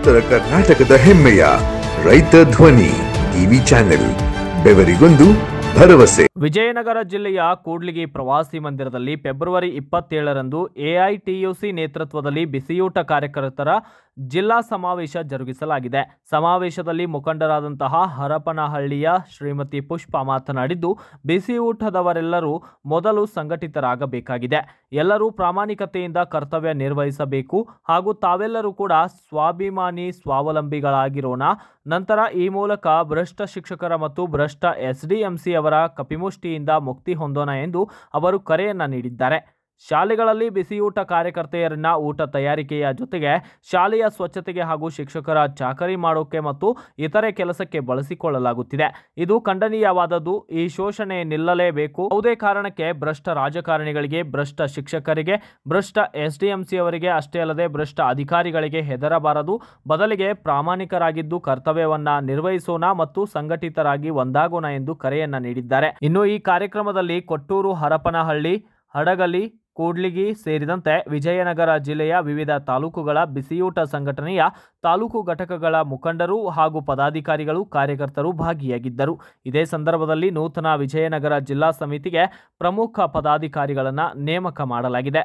ಉತ್ತರ ಕರ್ನಾಟಕದ ಹೆಮ್ಮೆಯ ರೈತ ಧ್ವನಿ ಟಿವಿ ಚಾನೆಲ್ ಬೆವರಿಗೊಂದು ಭರವಸೆ ವಿಜಯನಗರ ಜಿಲ್ಲೆಯ ಕೂಡ್ಲಿಗಿ ಪ್ರವಾಸಿ ಮಂದಿರದಲ್ಲಿ ಫೆಬ್ರವರಿ ಇಪ್ಪತ್ತೇಳರಂದು ಎಐಟಿಯುಸಿ ನೇತೃತ್ವದಲ್ಲಿ ಬಿಸಿಯೂಟ ಕಾರ್ಯಕರ್ತರ ಜಿಲ್ಲಾ ಸಮಾವೇಶ ಜರುಗಿಸಲಾಗಿದೆ ಸಮಾವೇಶದಲ್ಲಿ ಮುಖಂಡರಾದಂತಹ ಹರಪನಹಳ್ಳಿಯ ಶ್ರೀಮತಿ ಪುಷ್ಪ ಮಾತನಾಡಿದ್ದು ಬಿಸಿಯೂಟದವರೆಲ್ಲರೂ ಮೊದಲು ಸಂಘಟಿತರಾಗಬೇಕಾಗಿದೆ ಎಲ್ಲರೂ ಪ್ರಾಮಾಣಿಕತೆಯಿಂದ ಕರ್ತವ್ಯ ನಿರ್ವಹಿಸಬೇಕು ಹಾಗೂ ತಾವೆಲ್ಲರೂ ಕೂಡ ಸ್ವಾಭಿಮಾನಿ ಸ್ವಾವಲಂಬಿಗಳಾಗಿರೋಣ ನಂತರ ಈ ಮೂಲಕ ಭ್ರಷ್ಟ ಶಿಕ್ಷಕರ ಮತ್ತು ಭ್ರಷ್ಟ ಎಸ್ಡಿಎಂಸಿ ಅವರ ಕಪಿಮು ಸಂಗೋಷ್ಠಿಯಿಂದ ಮುಕ್ತಿ ಹೊಂದೋಣ ಎಂದು ಅವರು ಕರೆಯನ್ನು ನೀಡಿದ್ದಾರೆ ಶಾಲೆಗಳಲ್ಲಿ ಬಿಸಿಯೂಟ ಕಾರ್ಯಕರ್ತೆಯರನ್ನ ಊಟ ತಯಾರಿಕೆಯ ಜೊತೆಗೆ ಶಾಲೆಯ ಸ್ವಚ್ಛತೆಗೆ ಹಾಗೂ ಶಿಕ್ಷಕರ ಚಾಕರಿ ಮಾಡೋಕೆ ಮತ್ತು ಇತರೆ ಕೆಲಸಕ್ಕೆ ಬಳಸಿಕೊಳ್ಳಲಾಗುತ್ತಿದೆ ಇದು ಖಂಡನೀಯವಾದದ್ದು ಈ ಶೋಷಣೆ ನಿಲ್ಲಲೇಬೇಕು ಯಾವುದೇ ಕಾರಣಕ್ಕೆ ಭ್ರಷ್ಟ ರಾಜಕಾರಣಿಗಳಿಗೆ ಭ್ರಷ್ಟ ಶಿಕ್ಷಕರಿಗೆ ಭ್ರಷ್ಟ ಎಸ್ಡಿಎಂಸಿಯವರಿಗೆ ಅಷ್ಟೇ ಅಲ್ಲದೆ ಭ್ರಷ್ಟ ಅಧಿಕಾರಿಗಳಿಗೆ ಹೆದರಬಾರದು ಬದಲಿಗೆ ಪ್ರಾಮಾಣಿಕರಾಗಿದ್ದು ಕರ್ತವ್ಯವನ್ನ ನಿರ್ವಹಿಸೋಣ ಮತ್ತು ಸಂಘಟಿತರಾಗಿ ಒಂದಾಗೋಣ ಎಂದು ಕರೆಯನ್ನ ನೀಡಿದ್ದಾರೆ ಇನ್ನು ಈ ಕಾರ್ಯಕ್ರಮದಲ್ಲಿ ಕೊಟ್ಟೂರು ಹರಪನಹಳ್ಳಿ ಹಡಗಲಿ ಕೂಡ್ಲಿಗಿ ಸೇರಿದಂತೆ ವಿಜಯನಗರ ಜಿಲ್ಲೆಯ ವಿವಿಧ ತಾಲೂಕುಗಳ ಬಿಸಿಯೂಟ ಸಂಘಟನೆಯ ತಾಲೂಕು ಘಟಕಗಳ ಮುಖಂಡರು ಹಾಗೂ ಪದಾಧಿಕಾರಿಗಳು ಕಾರ್ಯಕರ್ತರು ಭಾಗಿಯಾಗಿದ್ದರು ಇದೇ ಸಂದರ್ಭದಲ್ಲಿ ನೂತನ ವಿಜಯನಗರ ಜಿಲ್ಲಾ ಸಮಿತಿಗೆ ಪ್ರಮುಖ ಪದಾಧಿಕಾರಿಗಳನ್ನು ನೇಮಕ ಮಾಡಲಾಗಿದೆ